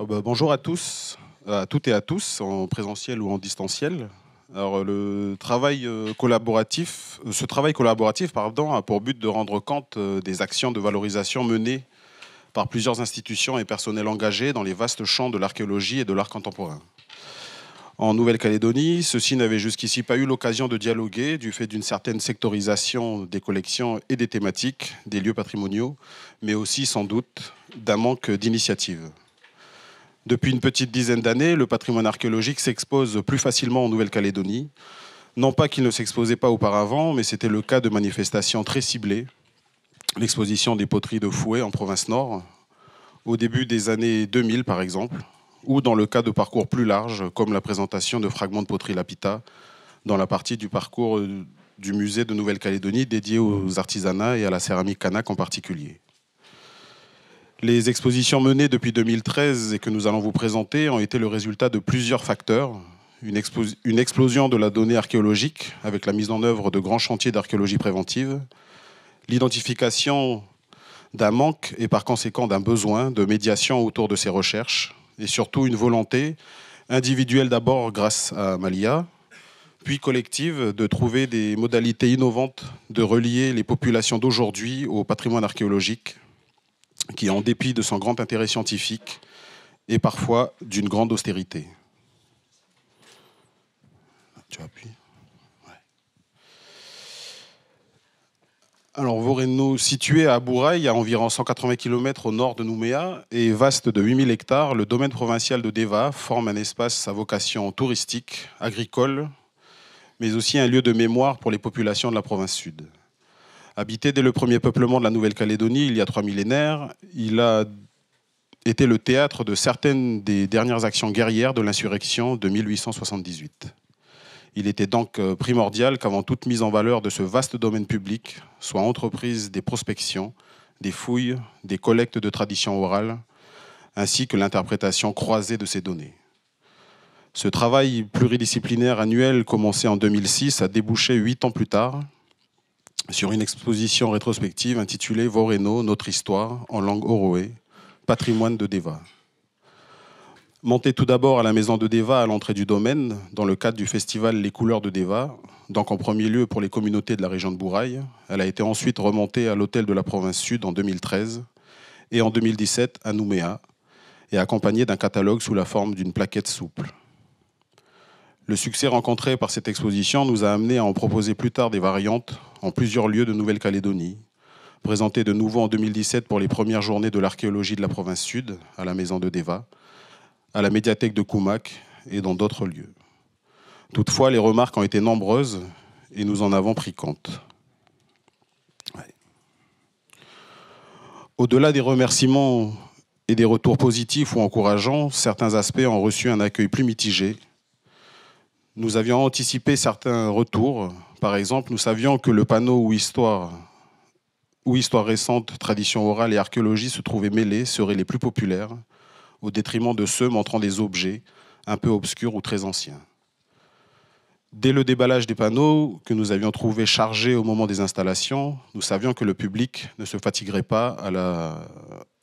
Ah bah, bonjour à tous, à toutes et à tous, en présentiel ou en distanciel. Alors, le travail euh, collaboratif, euh, ce travail collaboratif a pour but de rendre compte euh, des actions de valorisation menées par plusieurs institutions et personnels engagés dans les vastes champs de l'archéologie et de l'art contemporain. En Nouvelle-Calédonie, ceux-ci n'avaient jusqu'ici pas eu l'occasion de dialoguer du fait d'une certaine sectorisation des collections et des thématiques des lieux patrimoniaux, mais aussi sans doute d'un manque d'initiative. Depuis une petite dizaine d'années, le patrimoine archéologique s'expose plus facilement en Nouvelle-Calédonie. Non pas qu'il ne s'exposait pas auparavant, mais c'était le cas de manifestations très ciblées. L'exposition des poteries de Fouet en province nord, au début des années 2000 par exemple, ou dans le cas de parcours plus larges, comme la présentation de fragments de poterie Lapita dans la partie du parcours euh, du musée de Nouvelle-Calédonie dédié aux artisanats et à la céramique kanak en particulier. Les expositions menées depuis 2013 et que nous allons vous présenter ont été le résultat de plusieurs facteurs. Une, une explosion de la donnée archéologique avec la mise en œuvre de grands chantiers d'archéologie préventive, l'identification d'un manque et par conséquent d'un besoin de médiation autour de ces recherches, et surtout une volonté individuelle d'abord grâce à Malia, puis collective, de trouver des modalités innovantes de relier les populations d'aujourd'hui au patrimoine archéologique qui, en dépit de son grand intérêt scientifique, est parfois d'une grande austérité. Tu Alors, Voreno, situé à Abouraï, à environ 180 km au nord de Nouméa et vaste de 8000 hectares, le domaine provincial de Deva forme un espace à vocation touristique, agricole, mais aussi un lieu de mémoire pour les populations de la province sud. Habité dès le premier peuplement de la Nouvelle-Calédonie il y a trois millénaires, il a été le théâtre de certaines des dernières actions guerrières de l'insurrection de 1878. Il était donc euh, primordial qu'avant toute mise en valeur de ce vaste domaine public soient entreprises des prospections, des fouilles, des collectes de traditions orales, ainsi que l'interprétation croisée de ces données. Ce travail pluridisciplinaire annuel commencé en 2006 a débouché huit ans plus tard sur une exposition rétrospective intitulée Voreno, notre histoire en langue oroé, patrimoine de Deva. Montée tout d'abord à la maison de Deva à l'entrée du domaine, dans le cadre du festival Les couleurs de Deva, donc en premier lieu pour les communautés de la région de Bouraille, elle a été ensuite remontée à l'hôtel de la province sud en 2013 et en 2017 à Nouméa, et accompagnée d'un catalogue sous la forme d'une plaquette souple. Le succès rencontré par cette exposition nous a amené à en proposer plus tard des variantes en plusieurs lieux de Nouvelle-Calédonie, présenté de nouveau en 2017 pour les premières journées de l'archéologie de la province sud, à la maison de Deva, à la médiathèque de Koumak et dans d'autres lieux. Toutefois, les remarques ont été nombreuses et nous en avons pris compte. Au-delà des remerciements et des retours positifs ou encourageants, certains aspects ont reçu un accueil plus mitigé. Nous avions anticipé certains retours par exemple, nous savions que le panneau où histoire, histoire récente, tradition orale et archéologie se trouvaient mêlés seraient les plus populaires, au détriment de ceux montrant des objets un peu obscurs ou très anciens. Dès le déballage des panneaux que nous avions trouvés chargés au moment des installations, nous savions que le public ne se fatiguerait pas à,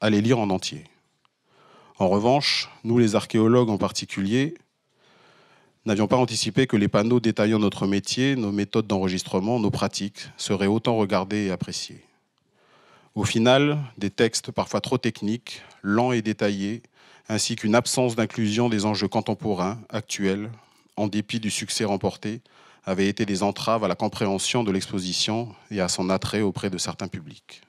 à les lire en entier. En revanche, nous les archéologues en particulier, n'avions pas anticipé que les panneaux détaillant notre métier, nos méthodes d'enregistrement, nos pratiques seraient autant regardés et appréciés. Au final, des textes parfois trop techniques, lents et détaillés, ainsi qu'une absence d'inclusion des enjeux contemporains, actuels, en dépit du succès remporté, avaient été des entraves à la compréhension de l'exposition et à son attrait auprès de certains publics.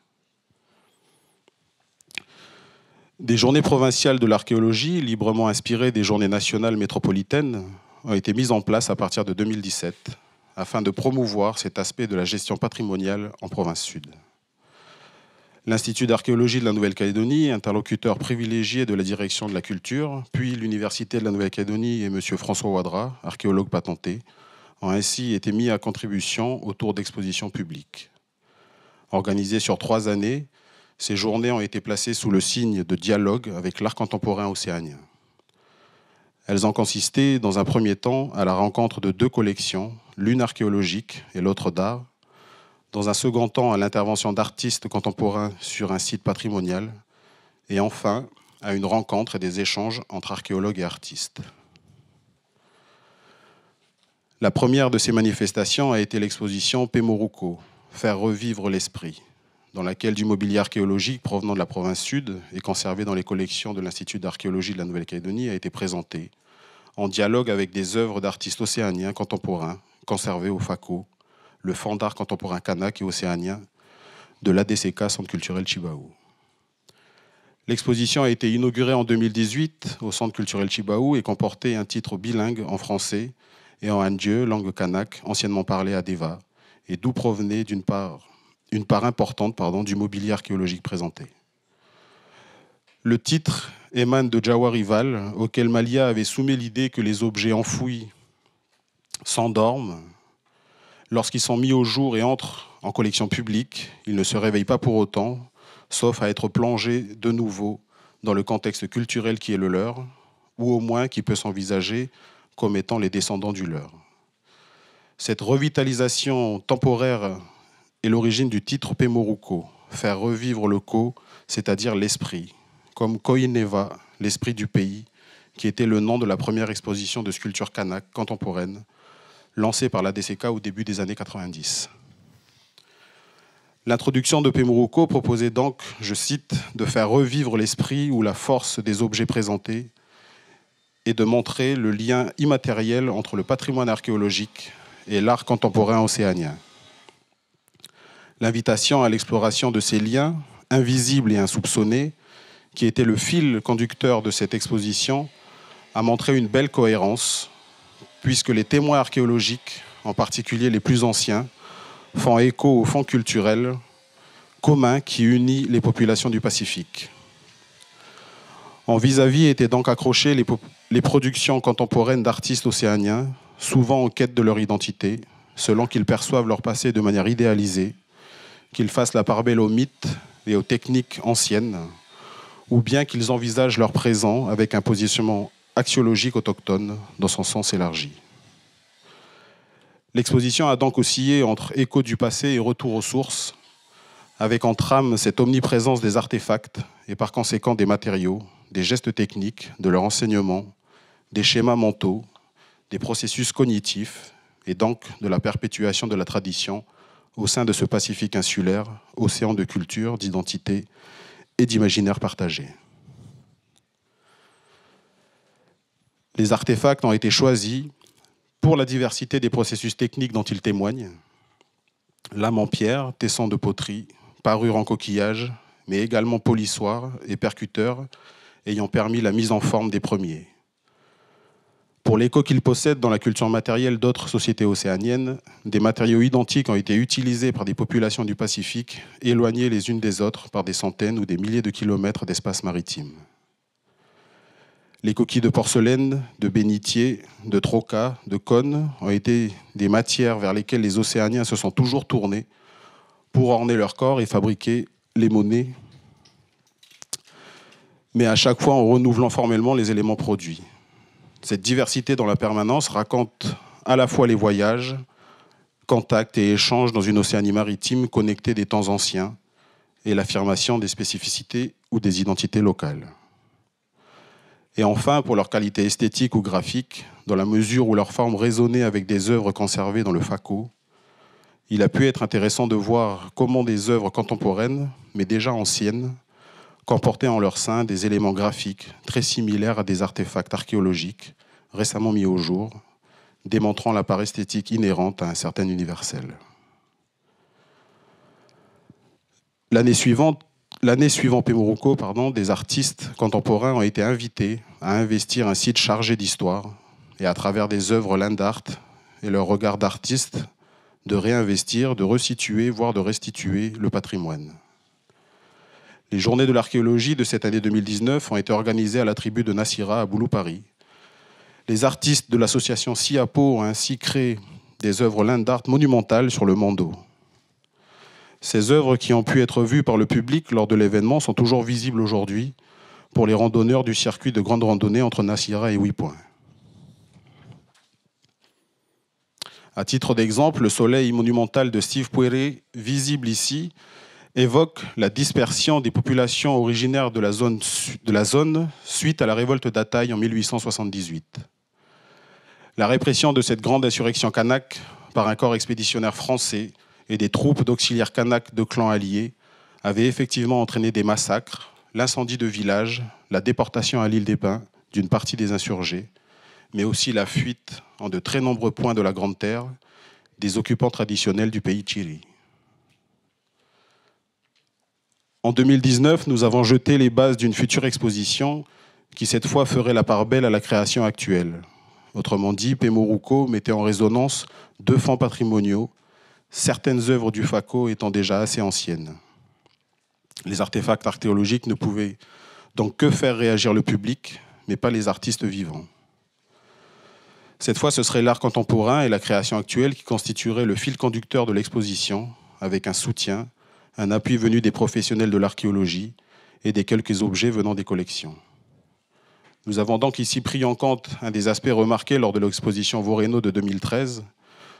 Des journées provinciales de l'archéologie, librement inspirées des journées nationales métropolitaines, ont été mises en place à partir de 2017 afin de promouvoir cet aspect de la gestion patrimoniale en province sud. L'Institut d'archéologie de la Nouvelle-Calédonie, interlocuteur privilégié de la direction de la culture, puis l'Université de la Nouvelle-Calédonie et M. François Ouadra, archéologue patenté, ont ainsi été mis à contribution autour d'expositions publiques. Organisées sur trois années, ces journées ont été placées sous le signe de dialogue avec l'art contemporain océanien. Elles ont consisté, dans un premier temps, à la rencontre de deux collections, l'une archéologique et l'autre d'art, dans un second temps à l'intervention d'artistes contemporains sur un site patrimonial, et enfin à une rencontre et des échanges entre archéologues et artistes. La première de ces manifestations a été l'exposition Pemoruco, Faire revivre l'esprit, dans laquelle du mobilier archéologique provenant de la province sud et conservé dans les collections de l'Institut d'archéologie de la Nouvelle-Calédonie a été présenté, en dialogue avec des œuvres d'artistes océaniens contemporains conservées au FACO, le Fonds d'art contemporain kanak et océanien de l'ADCK Centre culturel Chibaou. L'exposition a été inaugurée en 2018 au Centre culturel Chibaou et comportait un titre bilingue en français et en handieu, langue kanak, anciennement parlée à Deva, et d'où provenait d'une part une part importante du mobilier archéologique présenté. Le titre émane de Rival, auquel Malia avait soumis l'idée que les objets enfouis s'endorment. Lorsqu'ils sont mis au jour et entrent en collection publique, ils ne se réveillent pas pour autant, sauf à être plongés de nouveau dans le contexte culturel qui est le leur, ou au moins qui peut s'envisager comme étant les descendants du leur. Cette revitalisation temporaire et l'origine du titre Pemoruko, faire revivre le ko, c'est-à-dire l'esprit, comme Koineva, l'esprit du pays, qui était le nom de la première exposition de sculpture kanak contemporaine, lancée par la DCK au début des années 90. L'introduction de Pemuruko proposait donc, je cite, de faire revivre l'esprit ou la force des objets présentés et de montrer le lien immatériel entre le patrimoine archéologique et l'art contemporain océanien l'invitation à l'exploration de ces liens, invisibles et insoupçonnés, qui étaient le fil conducteur de cette exposition, a montré une belle cohérence, puisque les témoins archéologiques, en particulier les plus anciens, font écho au fond culturel commun qui unit les populations du Pacifique. En vis-à-vis étaient donc accrochées les productions contemporaines d'artistes océaniens, souvent en quête de leur identité, selon qu'ils perçoivent leur passé de manière idéalisée, qu'ils fassent la part belle aux mythes et aux techniques anciennes, ou bien qu'ils envisagent leur présent avec un positionnement axiologique autochtone dans son sens élargi. L'exposition a donc oscillé entre écho du passé et retour aux sources, avec en trame cette omniprésence des artefacts et par conséquent des matériaux, des gestes techniques, de leur enseignement, des schémas mentaux, des processus cognitifs et donc de la perpétuation de la tradition au sein de ce Pacifique insulaire, océan de culture, d'identité et d'imaginaire partagé. Les artefacts ont été choisis pour la diversité des processus techniques dont ils témoignent. Lames en pierre, tessons de poterie, parures en coquillage, mais également polissoir et percuteurs ayant permis la mise en forme des premiers. Pour l'écho qu'il possèdent dans la culture matérielle d'autres sociétés océaniennes, des matériaux identiques ont été utilisés par des populations du Pacifique, éloignées les unes des autres par des centaines ou des milliers de kilomètres d'espace maritime. Les coquilles de porcelaine, de bénitier, de troca, de cône ont été des matières vers lesquelles les océaniens se sont toujours tournés pour orner leur corps et fabriquer les monnaies, mais à chaque fois en renouvelant formellement les éléments produits. Cette diversité dans la permanence raconte à la fois les voyages, contacts et échanges dans une Océanie maritime connectée des temps anciens et l'affirmation des spécificités ou des identités locales. Et enfin, pour leur qualité esthétique ou graphique, dans la mesure où leur forme résonnait avec des œuvres conservées dans le FACO, il a pu être intéressant de voir comment des œuvres contemporaines, mais déjà anciennes, comportaient en leur sein des éléments graphiques très similaires à des artefacts archéologiques récemment mis au jour, démontrant la part esthétique inhérente à un certain universel. L'année suivante, L'année suivante pardon, des artistes contemporains ont été invités à investir un site chargé d'histoire et à travers des œuvres Landart d'art et leur regard d'artiste, de réinvestir, de resituer, voire de restituer le patrimoine. Les journées de l'archéologie de cette année 2019 ont été organisées à la tribu de Nassira à Boulou-Paris. Les artistes de l'association SIAPO ont ainsi créé des œuvres d'art monumentales sur le Mando. Ces œuvres qui ont pu être vues par le public lors de l'événement sont toujours visibles aujourd'hui pour les randonneurs du circuit de grande randonnée entre Nassira et Points. À titre d'exemple, le soleil monumental de Steve Poiré, visible ici, évoque la dispersion des populations originaires de la zone, suite à la révolte d'Ataï en 1878. La répression de cette grande insurrection kanak par un corps expéditionnaire français et des troupes d'auxiliaires kanak de clans alliés avait effectivement entraîné des massacres, l'incendie de villages, la déportation à l'île des Pins d'une partie des insurgés, mais aussi la fuite en de très nombreux points de la Grande Terre des occupants traditionnels du pays Chili. En 2019, nous avons jeté les bases d'une future exposition qui cette fois ferait la part belle à la création actuelle. Autrement dit, Pemoruco mettait en résonance deux fonds patrimoniaux, certaines œuvres du FACO étant déjà assez anciennes. Les artefacts archéologiques ne pouvaient donc que faire réagir le public, mais pas les artistes vivants. Cette fois, ce serait l'art contemporain et la création actuelle qui constitueraient le fil conducteur de l'exposition, avec un soutien un appui venu des professionnels de l'archéologie et des quelques objets venant des collections. Nous avons donc ici pris en compte un des aspects remarqués lors de l'exposition Voreno de 2013,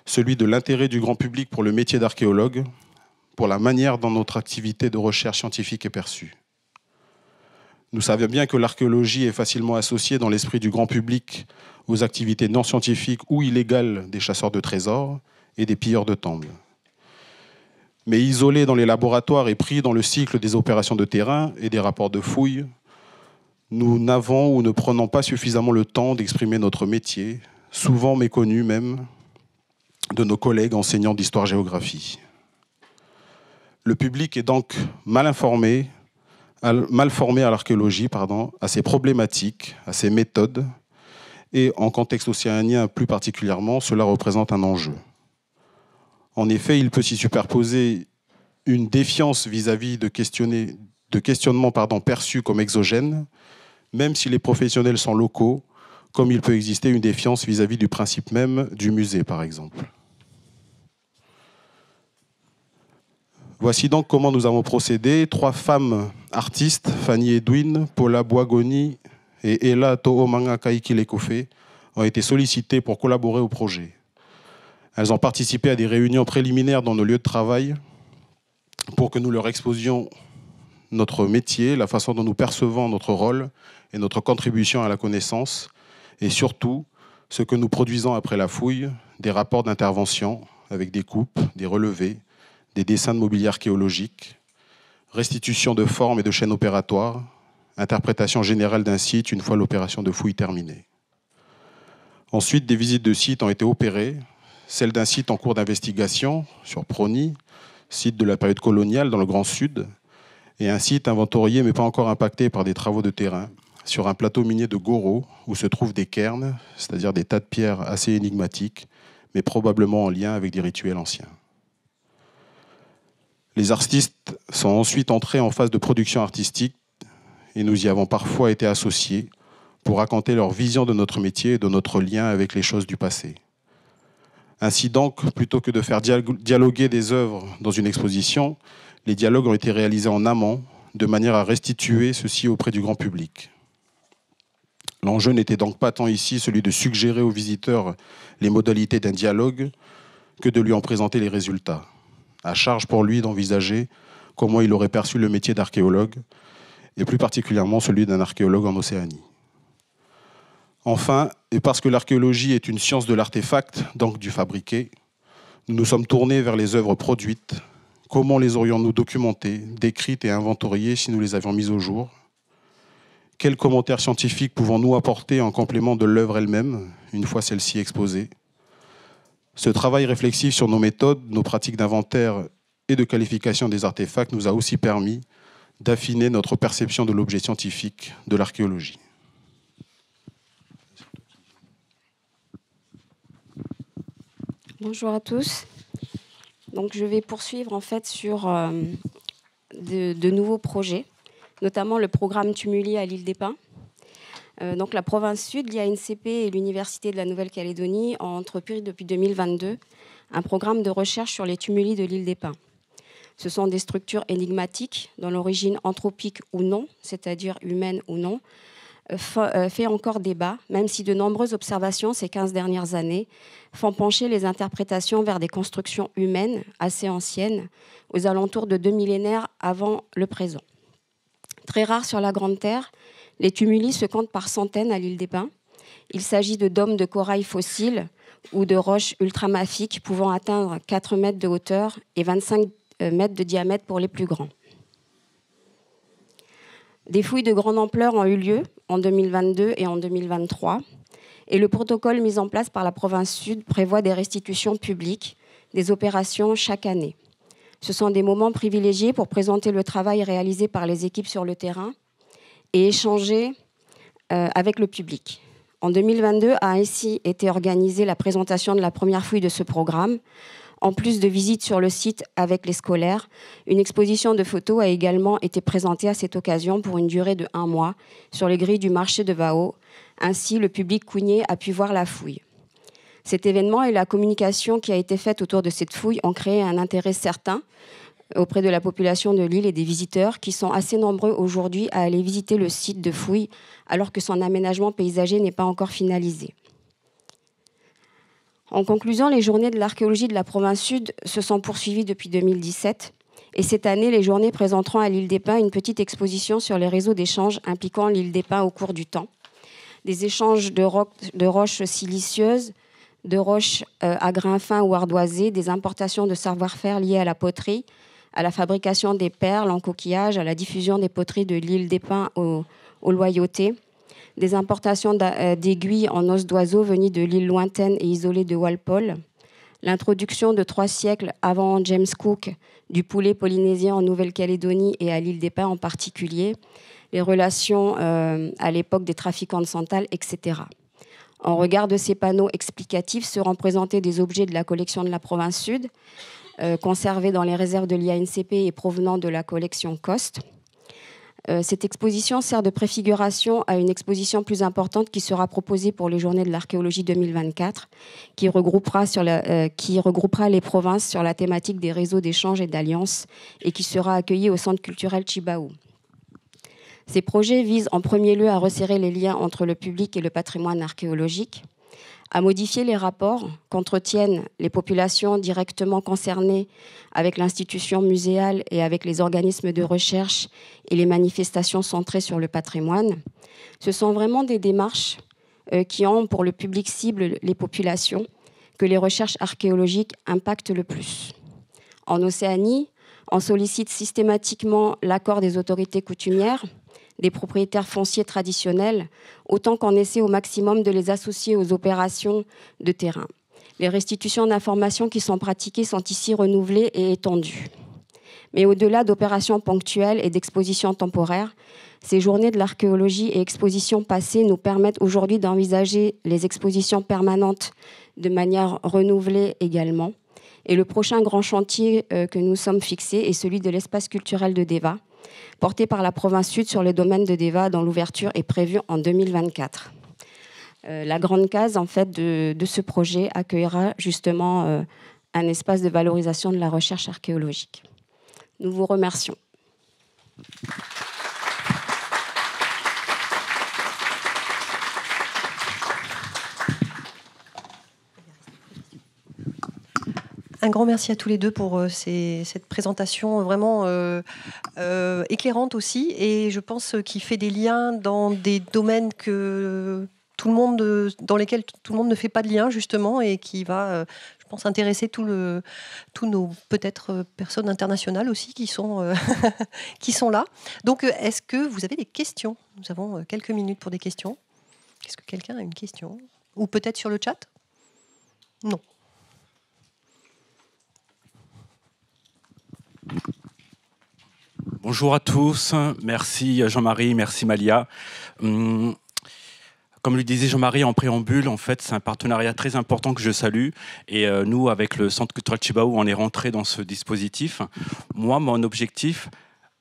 celui de l'intérêt du grand public pour le métier d'archéologue, pour la manière dont notre activité de recherche scientifique est perçue. Nous savions bien que l'archéologie est facilement associée dans l'esprit du grand public aux activités non scientifiques ou illégales des chasseurs de trésors et des pilleurs de tombes mais isolé dans les laboratoires et pris dans le cycle des opérations de terrain et des rapports de fouilles, nous n'avons ou ne prenons pas suffisamment le temps d'exprimer notre métier, souvent méconnu même de nos collègues enseignants d'histoire-géographie. Le public est donc mal informé, mal formé à l'archéologie, pardon, à ses problématiques, à ses méthodes, et en contexte océanien plus particulièrement, cela représente un enjeu. En effet, il peut s'y superposer une défiance vis-à-vis de, questionnements perçus comme exogènes, même si les professionnels sont locaux, comme il peut exister une défiance vis-à-vis du principe même du musée, par exemple. Voici donc comment nous avons procédé. Trois femmes artistes, Fanny Edwin, Paula Boagoni et Ella Toomanga Kaikilekofe, ont été sollicitées pour collaborer au projet. Elles ont participé à des réunions préliminaires dans nos lieux de travail pour que nous leur exposions notre métier, la façon dont nous percevons notre rôle et notre contribution à la connaissance, et surtout ce que nous produisons après la fouille, des rapports d'intervention avec des coupes, des relevés, des dessins de mobilier archéologique, restitution de formes et de chaînes opératoires, interprétation générale d'un site une fois l'opération de fouille terminée. Ensuite, des visites de sites ont été opérées celle d'un site en cours d'investigation sur Prony, site de la période coloniale dans le Grand Sud, et un site inventorié mais pas encore impacté par des travaux de terrain, sur un plateau minier de Goro, où se trouvent des cairns, c'est-à-dire des tas de pierres assez énigmatiques, mais probablement en lien avec des rituels anciens. Les artistes sont ensuite entrés en phase de production artistique, et nous y avons parfois été associés pour raconter leur vision de notre métier et de notre lien avec les choses du passé. Ainsi donc, plutôt que de faire dialoguer des œuvres dans une exposition, les dialogues ont été réalisés en amont, de manière à restituer ceci auprès du grand public. L'enjeu n'était donc pas tant ici celui de suggérer aux visiteurs les modalités d'un dialogue que de lui en présenter les résultats, à charge pour lui d'envisager comment il aurait perçu le métier d'archéologue, et plus particulièrement celui d'un archéologue en Océanie. Enfin, et parce que l'archéologie est une science de l'artefact, donc du fabriqué, nous nous sommes tournés vers les œuvres produites. Comment les aurions-nous documentées, décrites et inventoriées si nous les avions mises au jour Quels commentaires scientifiques pouvons-nous apporter en complément de l'œuvre elle-même, une fois celle-ci exposée Ce travail réflexif sur nos méthodes, nos pratiques d'inventaire et de qualification des artefacts nous a aussi permis d'affiner notre perception de l'objet scientifique de l'archéologie. Bonjour à tous. Donc je vais poursuivre en fait sur euh, de, nouveaux projets, notamment le programme Tumuli à l'île des Pins. Euh, donc la province sud, l'IANCP et l'Université de la Nouvelle-Calédonie ont entrepris depuis 2022 un programme de recherche sur les tumuli de l'île des Pins. Ce sont des structures énigmatiques dont l'origine anthropique ou non, c'est-à-dire humaine ou non, euh, euh, fait encore débat, même si de nombreuses observations ces 15 dernières années font pencher les interprétations vers des constructions humaines assez anciennes, aux alentours de deux millénaires avant le présent. Très rares sur la Grande Terre, les tumuli se comptent par centaines à l'île des Bains. Il s'agit de dômes de corail fossile ou de roches ultramafiques pouvant atteindre 4 mètres de hauteur et 25 euh, mètres de diamètre pour les plus grands. Des fouilles de grande ampleur ont eu lieu en 2022 et en 2023. Et le protocole mis en place par la province sud prévoit des restitutions publiques, des opérations chaque année. Ce sont des moments privilégiés pour présenter le travail réalisé par les équipes sur le terrain et échanger euh, avec le public. En 2022 a ainsi été organisée la présentation de la première fouille de ce programme en plus de visites sur le site avec les scolaires, une exposition de photos a également été présentée à cette occasion pour une durée de un mois sur les grilles du marché de Vao. Ainsi, le public couigné a pu voir la fouille. Cet événement et la communication qui a été faite autour de cette fouille ont créé un intérêt certain auprès de la population de l'île et des visiteurs qui sont assez nombreux aujourd'hui à aller visiter le site de fouille alors que son aménagement paysager n'est pas encore finalisé. En conclusion, les journées de l'archéologie de la province sud se sont poursuivies depuis 2017. Et cette année, les journées présenteront à l'île des Pins une petite exposition sur les réseaux d'échanges impliquant l'île des Pins au cours du temps. Des échanges de, roches siliceuses, de roches euh, à grains fins ou ardoisées, des importations de savoir-faire liées à la poterie, à la fabrication des perles en coquillage, à la diffusion des poteries de l'île des Pins aux loyautés, des importations euh, d'aiguilles en os d'oiseau venus de l'île lointaine et isolée de Walpole, l'introduction de trois siècles avant James Cook du poulet polynésien en Nouvelle-Calédonie et à l'île des Pins en particulier, les relations euh, à l'époque des trafiquants de santal, etc. En regard de ces panneaux explicatifs seront présentés des objets de la collection de la province sud, euh, conservés dans les réserves de l'IANCP et provenant de la collection Coste. Euh, cette exposition sert de préfiguration à une exposition plus importante qui sera proposée pour les Journées de l'archéologie 2024, qui regroupera, euh, qui regroupera les provinces sur la thématique des réseaux d'échanges et d'alliances et qui sera accueillie au Centre culturel Chibaou. Ces projets visent en premier lieu à resserrer les liens entre le public et le patrimoine archéologique, à modifier les rapports qu'entretiennent les populations directement concernées avec l'institution muséale et avec les organismes de recherche et les manifestations centrées sur le patrimoine. Ce sont vraiment des démarches euh, qui ont pour le public cible les populations que les recherches archéologiques impactent le plus. En Océanie, on sollicite systématiquement l'accord des autorités coutumières des propriétaires fonciers traditionnels, autant qu'on essaie au maximum de les associer aux opérations de terrain. Les restitutions d'informations qui sont pratiquées sont ici renouvelées et étendues. Mais au-delà d'opérations ponctuelles et d'expositions temporaires, ces journées de l'archéologie et expositions passées nous permettent aujourd'hui d'envisager les expositions permanentes de manière renouvelée également. Et le prochain grand chantier euh, que nous sommes fixés est celui de l'espace culturel de Deva, portée par la province sud sur le domaine de Deva dont l'ouverture est prévue en 2024. Euh, la grande case en fait, de, ce projet accueillera justement euh, un espace de valorisation de la recherche archéologique. Nous vous remercions. un grand merci à tous les deux pour euh, cette présentation vraiment euh, euh, éclairante aussi et je pense qui fait des liens dans des domaines que tout le monde, dans lesquels tout le monde ne fait pas de lien justement et qui va, je pense, intéresser tout tous nos peut-être personnes internationales aussi qui sont, qui sont là. Donc, est-ce que vous avez des questions Nous avons quelques minutes pour des questions. Est-ce que quelqu'un a une question Ou peut-être sur le chat Non. Bonjour à tous, merci Jean-Marie, merci Malia. Hum, comme le disait Jean-Marie en préambule, en fait, c'est un partenariat très important que je salue. Et euh, nous, avec le Centre culturel Chibaou, on est rentré dans ce dispositif. Moi, mon objectif,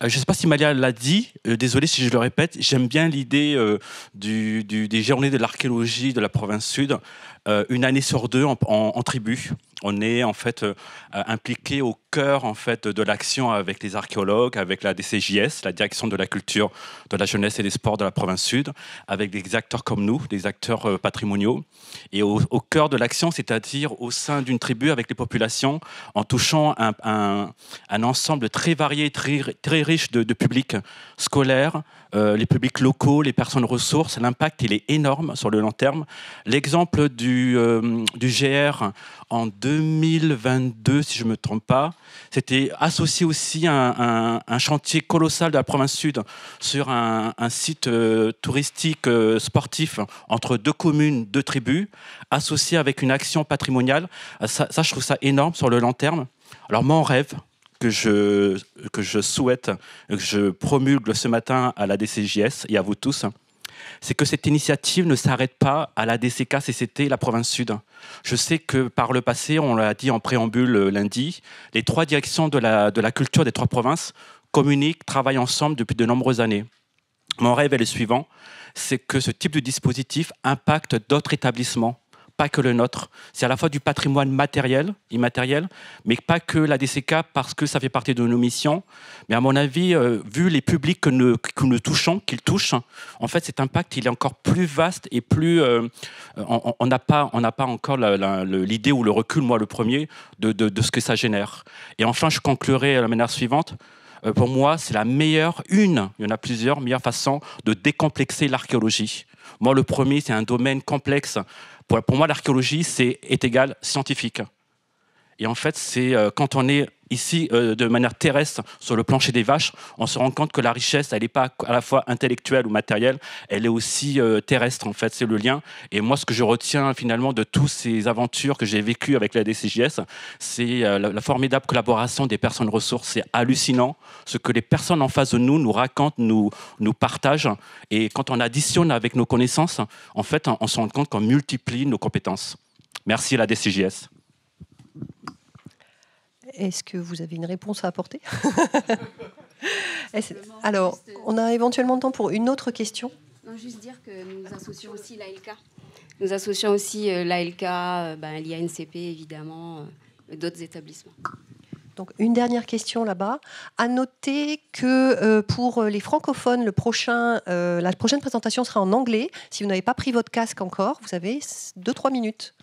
euh, je ne sais pas si Malia l'a dit, euh, désolé si je le répète, j'aime bien l'idée du, des journées de l'archéologie de la province sud. Euh, une année sur deux en, tribu. On est en fait euh, euh, impliqué au cœur en fait de l'action avec les archéologues, avec la DCJS, la direction de la culture, de la jeunesse et des sports de la province sud, avec des acteurs comme nous, des acteurs patrimoniaux, et au, cœur de l'action, c'est-à-dire au sein d'une tribu avec les populations, en touchant un, un, ensemble très varié, très, très riche de, publics scolaires, les publics locaux, les personnes ressources. L'impact il est énorme sur le long terme. L'exemple du du, euh, GR en 2022, si je ne me trompe pas. C'était associé aussi à un, chantier colossal de la province sud sur un, site euh, touristique euh, sportif entre deux communes, deux tribus, associé avec une action patrimoniale. Ça, ça, je trouve ça énorme sur le long terme. Alors mon rêve que je, que je souhaite, que je promulgue ce matin à la DCJS et à vous tous, c'est que cette initiative ne s'arrête pas à la DCK, CCT, la province sud. Je sais que par le passé, on l'a dit en préambule euh, lundi, les trois directions de la, de la culture des trois provinces communiquent, travaillent ensemble depuis de nombreuses années. Mon rêve est le suivant, c'est que ce type de dispositif impacte d'autres établissements pas que le nôtre. C'est à la fois du patrimoine matériel, immatériel, mais pas que la DCK parce que ça fait partie de nos missions. Mais à mon avis, euh, vu les publics que nous, nous touchons, qu'ils touchent, hein, en fait, cet impact, il est encore plus vaste et plus. Euh, on n'a pas, pas encore l'idée ou le recul, moi le premier, de, de, ce que ça génère. Et enfin, je conclurai de la manière suivante euh, pour moi, c'est la meilleure, une, il y en a plusieurs, meilleures façon de décomplexer l'archéologie. Moi, le premier, c'est un domaine complexe pour, moi, l'archéologie, c'est est égal scientifique. Et en fait, c'est euh, quand on est ici euh, de manière terrestre sur le plancher des vaches, on se rend compte que la richesse, elle n'est pas à la fois intellectuelle ou matérielle, elle est aussi euh, terrestre en fait, c'est le lien. Et moi, ce que je retiens finalement de toutes ces aventures que j'ai vécues avec la DCJS, c'est la, formidable collaboration des personnes ressources. C'est hallucinant ce que les personnes en face de nous nous racontent, nous, nous partagent. Et quand on additionne avec nos connaissances, en fait, on, on se rend compte qu'on multiplie nos compétences. Merci à la DCJS. Est-ce que vous avez une réponse à apporter Alors, on a éventuellement le temps pour une autre question. juste dire que nous associons aussi l'ALK. Nous associons aussi euh, l'ALK, euh, ben, l'IANCP évidemment, euh, d'autres établissements. Donc une dernière question là-bas. À noter que pour les francophones, la prochaine présentation sera en anglais. Si vous n'avez pas pris votre casque encore, vous avez 2-3 minutes.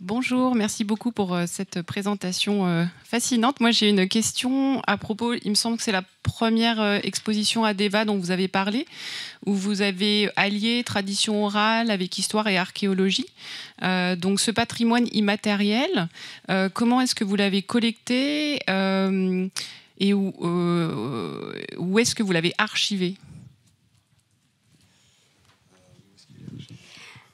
Bonjour, merci beaucoup pour euh, cette présentation euh, fascinante. Moi, j'ai une question à propos, il me semble que c'est la première euh, exposition à Deva dont vous avez parlé, où vous avez allié tradition orale avec histoire et archéologie. donc ce patrimoine immatériel, comment est-ce que vous l'avez collecté et où est-ce que vous l'avez archivé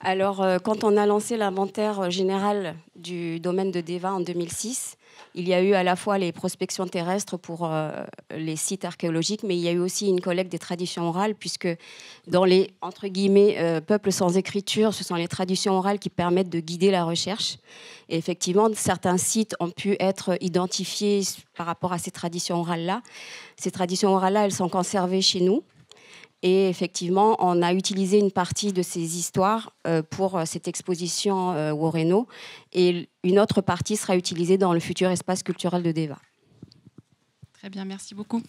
Alors, euh, quand on a lancé l'inventaire euh, général du domaine de Deva en 2006, il y a eu à la fois les prospections terrestres pour euh, les sites archéologiques, mais il y a eu aussi une collecte des traditions orales, puisque dans les entre guillemets peuples sans écriture, ce sont les traditions orales qui permettent de guider la recherche. Et effectivement, certains sites ont pu être identifiés par rapport à ces traditions orales-là. Ces traditions orales-là, elles sont conservées chez nous. Et effectivement, on a utilisé une partie de ces histoires euh, pour euh, cette exposition euh, Et une autre partie sera utilisée dans le futur espace culturel de Deva. Très bien, merci beaucoup.